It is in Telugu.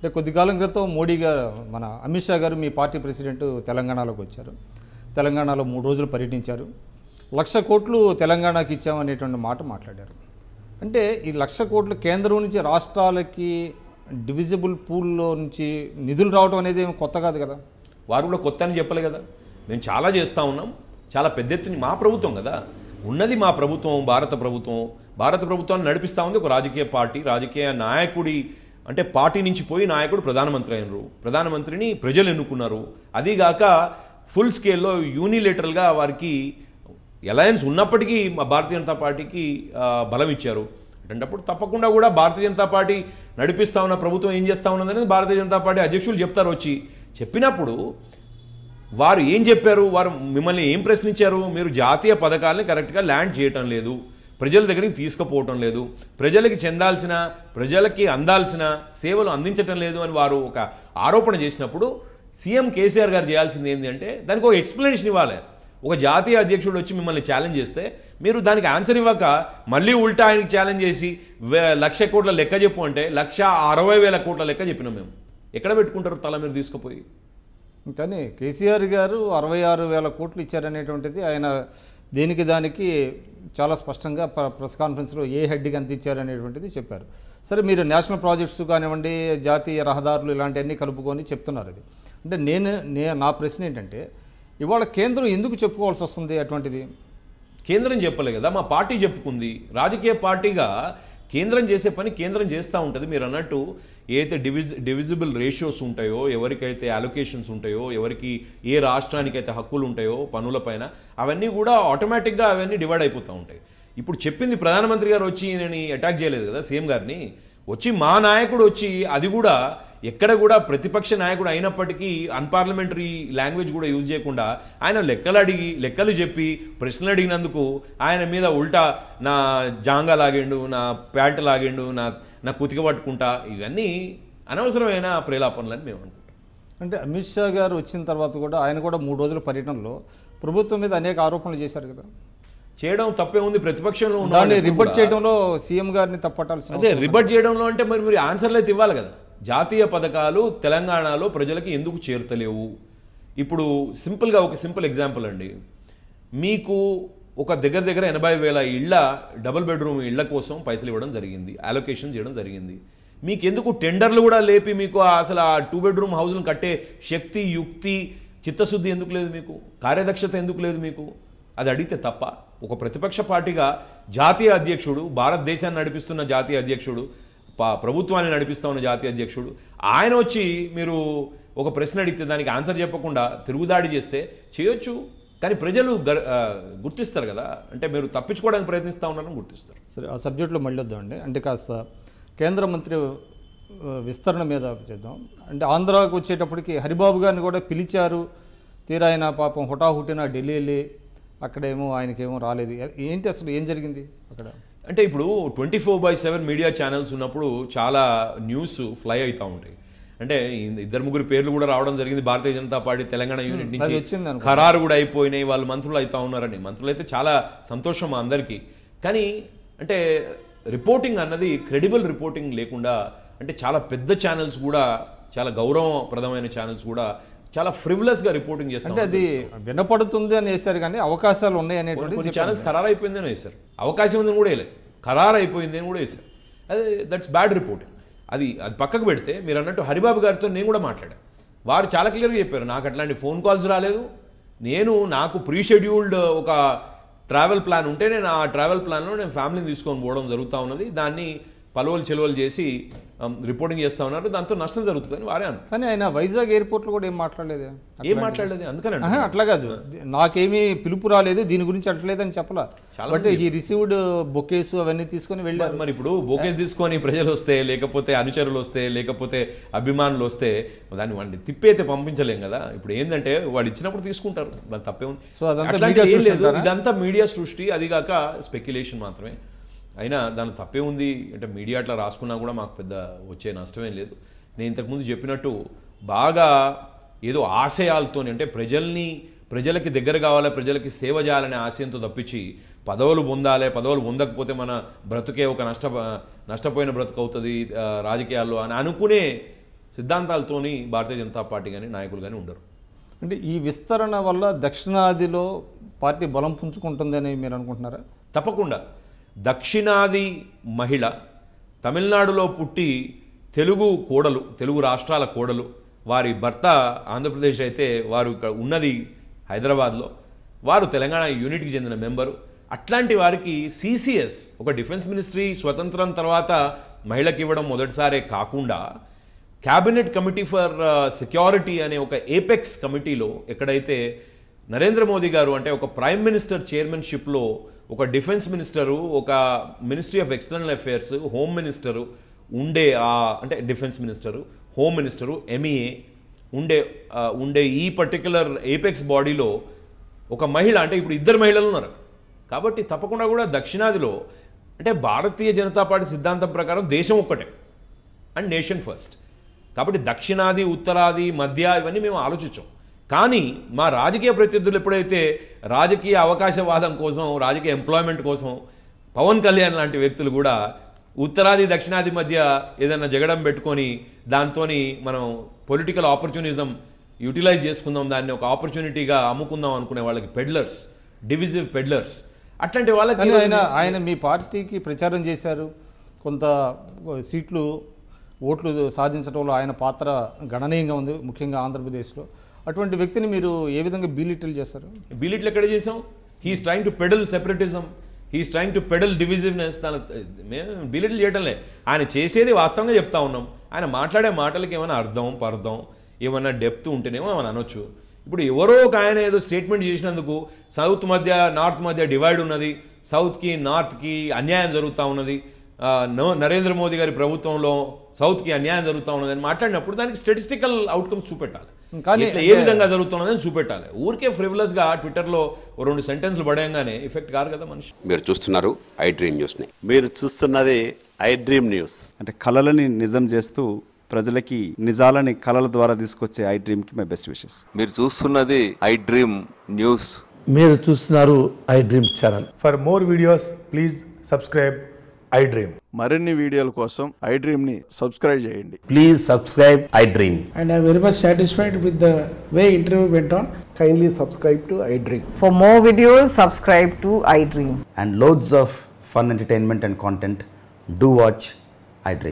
అంటే కొద్ది కాలం క్రితం మోడీ గారు మన అమిత్ షా గారు మీ పార్టీ ప్రెసిడెంట్ తెలంగాణలోకి వచ్చారు తెలంగాణలో మూడు రోజులు పర్యటించారు లక్ష కోట్లు తెలంగాణకి ఇచ్చామనేటువంటి మాట మాట్లాడారు అంటే ఈ లక్ష కోట్లు కేంద్రం నుంచి రాష్ట్రాలకి డివిజిబుల్ పూల్లో నుంచి నిధులు రావడం అనేది ఏమి కొత్త కాదు కదా వారు కూడా కొత్త అని చెప్పలే కదా మేము చాలా చేస్తూ ఉన్నాం చాలా పెద్ద ఎత్తున మా ప్రభుత్వం కదా ఉన్నది మా ప్రభుత్వం భారత ప్రభుత్వం భారత ప్రభుత్వాన్ని నడిపిస్తూ ఉంది ఒక రాజకీయ పార్టీ రాజకీయ నాయకుడి అంటే పార్టీ నుంచి పోయి నాయకుడు ప్రధానమంత్రి అయినరు ప్రధానమంత్రిని ప్రజలు ఎన్నుకున్నారు అదీగాక ఫుల్ స్కేల్లో యూనిలేటరల్గా వారికి అలయన్స్ ఉన్నప్పటికీ మా భారతీయ జనతా పార్టీకి బలం ఇచ్చారు అటువంటిప్పుడు తప్పకుండా కూడా భారతీయ జనతా పార్టీ నడిపిస్తూ ఉన్న ప్రభుత్వం ఏం చేస్తూ ఉన్నదనేది భారతీయ జనతా పార్టీ అధ్యక్షులు చెప్తారు వచ్చి చెప్పినప్పుడు వారు ఏం చెప్పారు వారు మిమ్మల్ని ఏం ప్రశ్నించారు మీరు జాతీయ పథకాలని కరెక్ట్గా ల్యాండ్ చేయటం లేదు ప్రజల దగ్గరికి తీసుకుపోవటం లేదు ప్రజలకి చెందాల్సిన ప్రజలకి అందాల్సిన సేవలు అందించటం లేదు అని వారు ఒక ఆరోపణ చేసినప్పుడు సీఎం కేసీఆర్ గారు చేయాల్సింది ఏంటంటే దానికి ఒక ఎక్స్ప్లెనేషన్ ఇవ్వాలి ఒక జాతీయ అధ్యక్షుడు వచ్చి మిమ్మల్ని ఛాలెంజ్ చేస్తే మీరు దానికి ఆన్సర్ ఇవ్వక మళ్ళీ ఉల్టా ఆయనకి ఛాలెంజ్ చేసి లక్ష కోట్ల లెక్క చెప్పు అంటే లక్ష అరవై వేల కోట్ల లెక్క చెప్పినాం మేము ఎక్కడ పెట్టుకుంటారు తల మీరు తీసుకుపోయి కానీ కేసీఆర్ గారు అరవై ఆరు వేల కోట్లు ఇచ్చారనేటువంటిది ఆయన దేనికి దానికి చాలా స్పష్టంగా ప్రెస్ కాన్ఫరెన్స్లో ఏ హెడ్కి అంత ఇచ్చారనేటువంటిది చెప్పారు సరే మీరు నేషనల్ ప్రాజెక్ట్స్ కానివ్వండి జాతీయ రహదారులు ఇలాంటివన్నీ కలుపుకొని చెప్తున్నారు అది అంటే నేను నే నా ప్రశ్న ఏంటంటే ఇవాళ కేంద్రం ఎందుకు చెప్పుకోవాల్సి వస్తుంది అటువంటిది కేంద్రం చెప్పలే కదా మా పార్టీ చెప్పుకుంది రాజకీయ పార్టీగా కేంద్రం చేసే పని కేంద్రం చేస్తూ ఉంటుంది మీరు అన్నట్టు ఏదైతే డివిజ్ డివిజిబుల్ రేషియోస్ ఉంటాయో ఎవరికైతే అలొకేషన్స్ ఉంటాయో ఎవరికి ఏ రాష్ట్రానికైతే హక్కులు ఉంటాయో పనులపైన అవన్నీ కూడా ఆటోమేటిక్గా అవన్నీ డివైడ్ అయిపోతూ ఉంటాయి ఇప్పుడు చెప్పింది ప్రధానమంత్రి గారు వచ్చి నేను అటాక్ చేయలేదు కదా సీఎం గారిని వచ్చి మా నాయకుడు వచ్చి అది కూడా ఎక్కడ కూడా ప్రతిపక్ష నాయకుడు అయినప్పటికీ అన్పార్లమెంటరీ లాంగ్వేజ్ కూడా యూజ్ చేయకుండా ఆయన లెక్కలు అడిగి లెక్కలు చెప్పి ప్రశ్నలు అడిగినందుకు ఆయన మీద ఉల్టా నా జాంగా లాగిండు నా ప్యాంట్ లాగిండు నా నా పుతిక పట్టుకుంటా ఇవన్నీ అనవసరమైన ప్రేలాపనలని మేము అనుకుంటాం అంటే అమిత్ షా గారు వచ్చిన తర్వాత కూడా ఆయన కూడా మూడు రోజుల పర్యటనలో ప్రభుత్వం మీద అనేక ఆరోపణలు చేశారు కదా చేయడం తప్పే ఉంది ప్రతిపక్షంలో ఉన్న రిబర్ట్ చేయడంలో సీఎం గారిని తప్పట్టాల్సింది అదే రిబర్ట్ చేయడంలో అంటే మరి మీరు ఆన్సర్లు అయితే ఇవ్వాలి కదా జాతీయ పథకాలు తెలంగాణలో ప్రజలకి ఎందుకు చేరుతలేవు ఇప్పుడు సింపుల్గా ఒక సింపుల్ ఎగ్జాంపుల్ అండి మీకు ఒక దగ్గర దగ్గర ఎనభై వేల ఇళ్ళ డబుల్ బెడ్రూమ్ ఇళ్ల కోసం పైసలు ఇవ్వడం జరిగింది అలొకేషన్ చేయడం జరిగింది మీకు ఎందుకు టెండర్లు కూడా లేపి మీకు అసలు ఆ టూ బెడ్రూమ్ హౌస్ను కట్టే శక్తి యుక్తి చిత్తశుద్ధి ఎందుకు లేదు మీకు కార్యదక్షత ఎందుకు లేదు మీకు అది అడిగితే తప్ప ఒక ప్రతిపక్ష పార్టీగా జాతీయ అధ్యక్షుడు భారతదేశాన్ని నడిపిస్తున్న జాతీయ అధ్యక్షుడు ప్రభుత్వాన్ని నడిపిస్తూ ఉన్న జాతీయ అధ్యక్షుడు ఆయన వచ్చి మీరు ఒక ప్రశ్న అడిగితే దానికి ఆన్సర్ చెప్పకుండా తిరుగుదాడి చేస్తే చేయొచ్చు కానీ ప్రజలు గుర్తిస్తారు కదా అంటే మీరు తప్పించుకోవడానికి ప్రయత్నిస్తూ ఉన్నారని గుర్తిస్తారు సరే ఆ సబ్జెక్టులో మళ్ళీ వద్దామండి అంటే కాస్త కేంద్ర మంత్రి విస్తరణ మీద చేద్దాం అంటే ఆంధ్రాకు వచ్చేటప్పటికి హరిబాబు గారిని కూడా పిలిచారు తీరా ఆయన పాపం హుటాహుటిన ఢిల్లీ వెళ్ళి అక్కడేమో ఆయనకేమో రాలేదు ఏంటి అసలు ఏం జరిగింది అక్కడ అంటే ఇప్పుడు twenty four by seven media channels ఉన్నప్పుడు చాలా న్యూస్ ఫ్లై అవుతూ ఉంటాయి అంటే ఇద్దరు ముగ్గురు పేర్లు కూడా రావడం జరిగింది భారతీయ జనతా పార్టీ తెలంగాణ యూనిట్ నుంచి ఖరారు కూడా అయిపోయినాయి వాళ్ళు మంత్రులు అవుతా ఉన్నారని మంత్రులు అయితే చాలా సంతోషం అందరికీ కానీ అంటే రిపోర్టింగ్ అన్నది క్రెడిబుల్ రిపోర్టింగ్ లేకుండా అంటే చాలా పెద్ద ఛానల్స్ కూడా చాలా గౌరవప్రదమైన ఛానల్స్ కూడా చాలా ఫ్రివ్లెస్ గా రిపోర్టింగ్ చేస్తారు అంటే అది వినపడుతుంది అని వేశారు కానీ అవకాశాలు ఉన్నాయి అనేటువంటి ఛానల్స్ ఖరారు అయిపోయిందని వేశారు అవకాశం ఉందని కూడా వేయలేదు ఖరారు అయిపోయింది అని కూడా వేశారు అది దట్స్ బ్యాడ్ రిపోర్టింగ్ అది అది పక్కకు పెడితే మీరు అన్నట్టు హరిబాబు గారితో నేను కూడా మాట్లాడాను వారు చాలా క్లియర్గా చెప్పారు నాకు అట్లాంటి ఫోన్ కాల్స్ రాలేదు నేను నాకు ప్రీ షెడ్యూల్డ్ ఒక ట్రావెల్ ప్లాన్ ఉంటే నేను ఆ ట్రావెల్ ప్లాన్లో నేను ఫ్యామిలీని తీసుకొని పోవడం జరుగుతూ ఉన్నది దాన్ని పలువలు చెలువలు చేసి రిపోర్టింగ్ um, చేస్తా ఉన్నారు దాంతో నష్టం జరుగుతుందని వారే అన్నారు కానీ ఆయన వైజాగ్ ఎయిర్పోర్ట్ లో కూడా ఏం మాట్లాడలేదు ఏం మాట్లాడలేదు అందుకని అట్లా కాదు నాకేమీ పిలుపు రాలేదు దీని గురించి అట్లేదని చెప్పలా బట్ ఈ రిసీవ్డ్ బొకేస్ అవన్నీ తీసుకొని వెళ్ళారు మరి ఇప్పుడు బొకేస్ తీసుకొని ప్రజలు వస్తే లేకపోతే అనుచరులు వస్తే లేకపోతే అభిమానులు వస్తే దాన్ని వాడిని తిప్పైతే పంపించలేం కదా ఇప్పుడు ఏంటంటే వాడు ఇచ్చినప్పుడు తీసుకుంటారు దాని తప్పే ఉంది సో అదంతా ఇదంతా మీడియా సృష్టి అది కాక స్పెక్యులేషన్ మాత్రమే అయినా దాని తప్పే ఉంది అంటే మీడియా అట్లా రాసుకున్నా కూడా మాకు పెద్ద వచ్చే నష్టమేం లేదు నేను ఇంతకుముందు చెప్పినట్టు బాగా ఏదో ఆశయాలతో అంటే ప్రజల్ని ప్రజలకి దగ్గర కావాలి ప్రజలకి సేవ చేయాలనే ఆశయంతో తప్పించి పదవులు పొందాలి పదవులు పొందకపోతే మన బ్రతుకే ఒక నష్ట నష్టపోయిన బ్రతుకు అవుతుంది రాజకీయాల్లో అని అనుకునే సిద్ధాంతాలతోని భారతీయ జనతా పార్టీ కానీ నాయకులు కానీ ఉండరు అంటే ఈ విస్తరణ వల్ల దక్షిణాదిలో పార్టీ బలం పుంజుకుంటుందని మీరు అనుకుంటున్నారా తప్పకుండా దక్షిణాది మహిళ తమిళనాడులో పుట్టి తెలుగు కోడలు తెలుగు రాష్ట్రాల కోడలు వారి భర్త ఆంధ్రప్రదేశ్ అయితే వారు ఉన్నది హైదరాబాద్లో వారు తెలంగాణ యూనిట్కి చెందిన మెంబరు అట్లాంటి వారికి సిసిఎస్ ఒక డిఫెన్స్ మినిస్ట్రీ స్వతంత్రం తర్వాత మహిళకి ఇవ్వడం మొదటిసారే కాకుండా క్యాబినెట్ కమిటీ ఫర్ సెక్యూరిటీ అనే ఒక ఏపెక్స్ కమిటీలో ఎక్కడైతే నరేంద్ర మోదీ గారు అంటే ఒక ప్రైమ్ మినిస్టర్ చైర్మన్షిప్లో ఒక డిఫెన్స్ మినిస్టరు ఒక ministry of external affairs home minister ఉండే ఆ అంటే defence minister home minister MEA e ఉండే ఉండే ఈ పర్టిక్యులర్ ఏపెక్స్ బాడీలో ఒక మహిళ అంటే ఇప్పుడు ఇద్దరు మహిళలు ఉన్నారు కాబట్టి తప్పకుండా కూడా దక్షిణాదిలో అంటే భారతీయ జనతా పార్టీ సిద్ధాంతం ప్రకారం దేశం ఒక్కటే అండ్ నేషన్ ఫస్ట్ కాబట్టి దక్షిణాది ఉత్తరాది మధ్య ఇవన్నీ మేము ఆలోచించాం కానీ మా రాజకీయ ప్రత్యర్థులు ఎప్పుడైతే రాజకీయ అవకాశవాదం కోసం రాజకీయ ఎంప్లాయ్మెంట్ కోసం పవన్ కళ్యాణ్ లాంటి వ్యక్తులు కూడా ఉత్తరాది దక్షిణాది మధ్య ఏదైనా జగడం పెట్టుకొని దాంతో మనం పొలిటికల్ ఆపర్చునిజం యూటిలైజ్ చేసుకుందాం దాన్ని ఒక ఆపర్చునిటీగా అమ్ముకుందాం అనుకునే వాళ్ళకి పెడ్లర్స్ డివిజివ్ పెడ్లర్స్ అట్లాంటి వాళ్ళకి ఆయన ఆయన మీ పార్టీకి ప్రచారం చేశారు కొంత సీట్లు ఓట్లు సాధించడంలో ఆయన పాత్ర గణనీయంగా ఉంది ముఖ్యంగా ఆంధ్రప్రదేశ్లో అటువంటి వ్యక్తిని మీరు ఏ విధంగా బీలిటిల్ చేస్తారు బీలిటిల్ ఎక్కడ చేసాం he's trying to peddle separatism he's trying to peddle divisiveness తన మేము బీలిటిల్ లే ఆయన చేసేది వాస్తవంగా చెప్తా ఉన్నాం ఆయన మాట్లాడే మాటలకి ఏమైనా అర్థం పర్థం ఏమైనా డెప్త్ ఉంటేనేమో మనం అనొచ్చు ఇప్పుడు ఎవరో ఒక ఆయన ఏదో స్టేట్మెంట్ చేసినందుకు సౌత్ మధ్య నార్త్ మధ్య డివైడ్ ఉన్నది సౌత్కి నార్త్కి అన్యాయం జరుగుతూ ఉన్నది నరేంద్ర మోదీ గారి ప్రభుత్వంలో సౌత్కి అన్యాయం జరుగుతూ ఉన్నదని మాట్లాడినప్పుడు దానికి స్టెటిస్టికల్ అవుట్కమ్స్ చూపెట్టాలి కానీ ఏ విధంగా జరుగుతున్నదని చూపెట్టాలి ఊరికే ఫ్రివలస్గా ట్విట్టర్లో రెండు సెంటెన్స్లు పడేయంగానే ఇఫెక్ట్ కారు కదా మనిషి మీరు చూస్తున్నారు ఐ డ్రీమ్ న్యూస్ని మీరు చూస్తున్నది ఐ డ్రీమ్ న్యూస్ అంటే కళలని నిజం చేస్తూ ప్రజలకి నిజాలని కళల ద్వారా తీసుకొచ్చే ఐ కి మై బెస్ట్ విషెస్ మీరు చూస్తున్నది ఐ డ్రీమ్ న్యూస్ మీరు చూస్తున్నారు iDream channel for more videos please subscribe iDream మరిన్ని వీడియోల కోసం ఐ డ్రీమ్ ని సబ్స్క్రైబ్ చేయండి please subscribe iDream and I very much satisfied with the way interview went on kindly subscribe to iDream for more videos subscribe to iDream and loads of fun entertainment and content do watch I dream